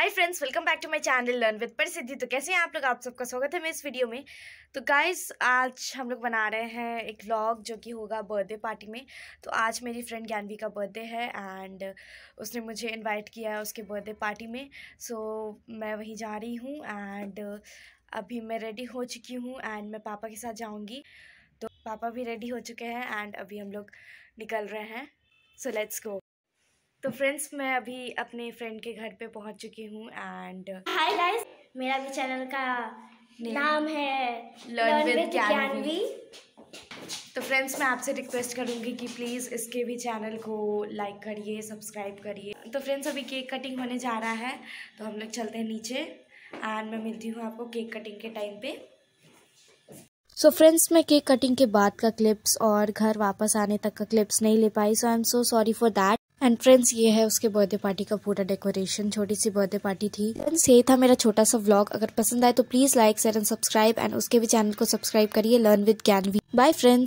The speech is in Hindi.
hi friends welcome back to my channel learn with Prasiddhi तो कैसे हैं आप लोग आप सबका स्वागत है मेरे इस वीडियो में तो गाइस आज हम लोग बना रहे हैं एक व्लॉग जो कि होगा बर्थडे पार्टी में तो आज मेरी फ्रेंड ज्ञानवी का बर्थडे है एंड उसने मुझे इनवाइट किया है उसके बर्थडे पार्टी में सो so, मैं वहीं जा रही हूँ एंड अभी मैं रेडी हो चुकी हूँ एंड मैं पापा के साथ जाऊँगी तो पापा भी रेडी हो चुके हैं एंड अभी हम लोग निकल रहे हैं सो लेट्स गो तो फ्रेंड्स मैं अभी अपने फ्रेंड के घर पे पहुंच चुकी हूँ एंड हाय गाइस मेरा भी चैनल का नाम है लर्न तो फ्रेंड्स मैं आपसे रिक्वेस्ट करूंगी कि प्लीज़ इसके भी चैनल को लाइक करिए सब्सक्राइब करिए तो फ्रेंड्स अभी केक कटिंग होने जा रहा है तो हम लोग चलते हैं नीचे एंड मैं मिलती हूँ आपको केक कटिंग के टाइम पे सो so फ्रेंड्स मैं केक कटिंग के बाद का क्लिप्स और घर वापस आने तक का क्लिप्स नहीं ले पाई so I am so sorry for that and friends ये है उसके बर्थडे पार्टी का पूरा डेकोरेशन छोटी सी बर्थडे पार्टी थी फ्रेंड्स ये था मेरा छोटा सा व्लॉग अगर पसंद आए तो please like share and subscribe and उसके भी चैनल को सब्सक्राइब करिए learn with Gyanvi bye friends